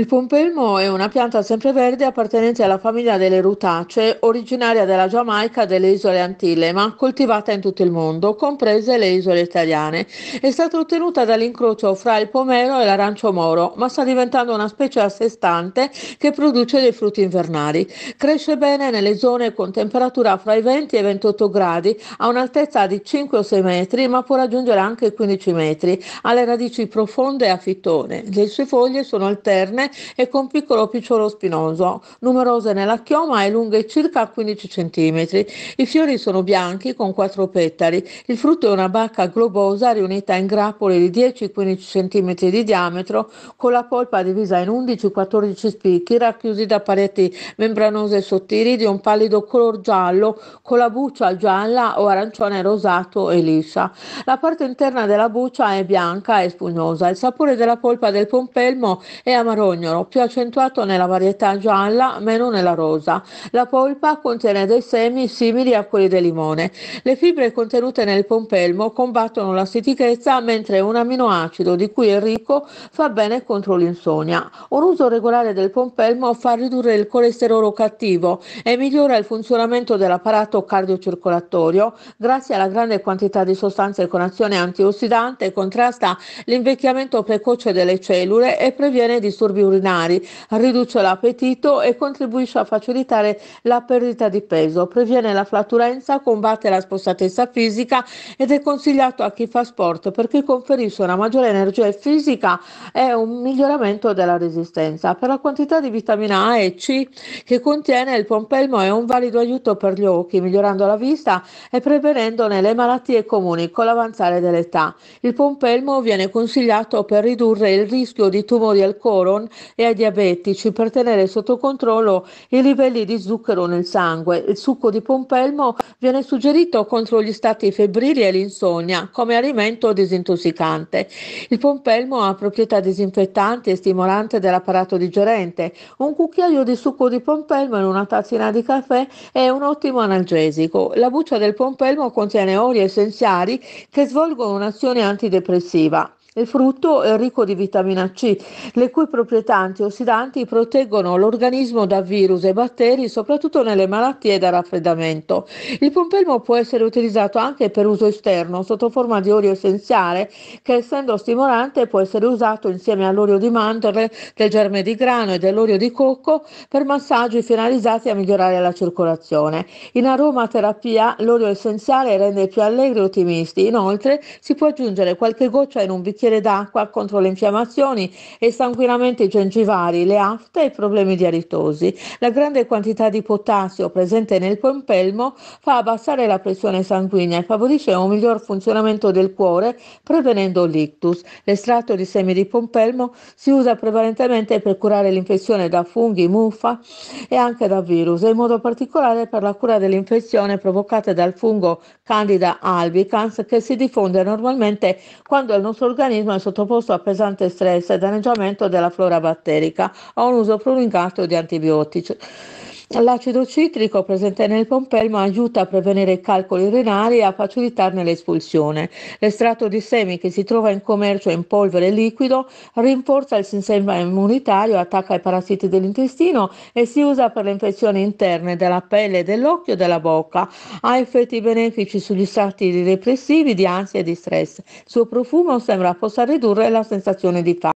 Il pompelmo è una pianta sempreverde appartenente alla famiglia delle rutacee, originaria della Giamaica delle isole Antille, ma coltivata in tutto il mondo, comprese le isole italiane. È stata ottenuta dall'incrocio fra il pomero e l'arancio moro, ma sta diventando una specie a sé stante che produce dei frutti invernali. Cresce bene nelle zone con temperatura fra i 20 e i 28 gradi, a un'altezza di 5 o 6 metri, ma può raggiungere anche i 15 metri. Ha le radici profonde a fittone. Le sue foglie sono alterne e con piccolo picciolo spinoso, numerose nella chioma e lunghe circa 15 cm. I fiori sono bianchi con quattro petali. Il frutto è una bacca globosa riunita in grappoli di 10-15 cm di diametro con la polpa divisa in 11-14 spicchi racchiusi da pareti membranose e sottili di un pallido color giallo con la buccia gialla o arancione rosato e liscia. La parte interna della buccia è bianca e spugnosa. Il sapore della polpa del pompelmo è amaro rognolo, più accentuato nella varietà gialla, meno nella rosa. La polpa contiene dei semi simili a quelli del limone. Le fibre contenute nel pompelmo combattono la stitichezza, mentre un aminoacido di cui è ricco fa bene contro l'insonnia. Un uso regolare del pompelmo fa ridurre il colesterolo cattivo e migliora il funzionamento dell'apparato cardiocircolatorio grazie alla grande quantità di sostanze con azione antiossidante, contrasta l'invecchiamento precoce delle cellule e previene disturbi disturbi urinari, riduce l'appetito e contribuisce a facilitare la perdita di peso, previene la flatulenza, combatte la spossatezza fisica ed è consigliato a chi fa sport perché conferisce una maggiore energia fisica e un miglioramento della resistenza. Per la quantità di vitamina A e C che contiene il pompelmo è un valido aiuto per gli occhi, migliorando la vista e prevenendone le malattie comuni con l'avanzare dell'età. Il pompelmo viene consigliato per ridurre il rischio di tumori al colon e ai diabetici per tenere sotto controllo i livelli di zucchero nel sangue. Il succo di pompelmo viene suggerito contro gli stati febbrili e l'insonnia come alimento disintossicante. Il pompelmo ha proprietà disinfettanti e stimolante dell'apparato digerente. Un cucchiaio di succo di pompelmo in una tazzina di caffè è un ottimo analgesico. La buccia del pompelmo contiene oli essenziali che svolgono un'azione antidepressiva. Il frutto è eh, ricco di vitamina C, le cui proprietà antiossidanti proteggono l'organismo da virus e batteri, soprattutto nelle malattie da raffreddamento. Il pompelmo può essere utilizzato anche per uso esterno, sotto forma di olio essenziale, che essendo stimolante può essere usato insieme all'olio di mandorle, del germe di grano e dell'olio di cocco per massaggi finalizzati a migliorare la circolazione. In aromaterapia l'olio essenziale rende più allegri e ottimisti. Inoltre si può aggiungere qualche goccia in un bicchiere bicchiere d'acqua contro le infiammazioni e sanguinamenti gengivari, le afte e i problemi di aritosi. La grande quantità di potassio presente nel pompelmo fa abbassare la pressione sanguigna e favorisce un miglior funzionamento del cuore, prevenendo l'ictus. L'estratto di semi di pompelmo si usa prevalentemente per curare l'infezione da funghi, muffa e anche da virus, e in modo particolare per la cura dell'infezione provocata dal fungo Candida albicans che si diffonde normalmente quando il nostro organismo l'organismo è sottoposto a pesante stress e danneggiamento della flora batterica o a un uso prolungato di antibiotici. L'acido citrico presente nel pompelmo aiuta a prevenire i calcoli renali e a facilitarne l'espulsione. L'estratto di semi che si trova in commercio in polvere liquido rinforza il sistema immunitario, attacca i parassiti dell'intestino e si usa per le infezioni interne della pelle, dell'occhio e della bocca. Ha effetti benefici sugli stati depressivi, di ansia e di stress. Il suo profumo sembra possa ridurre la sensazione di fame.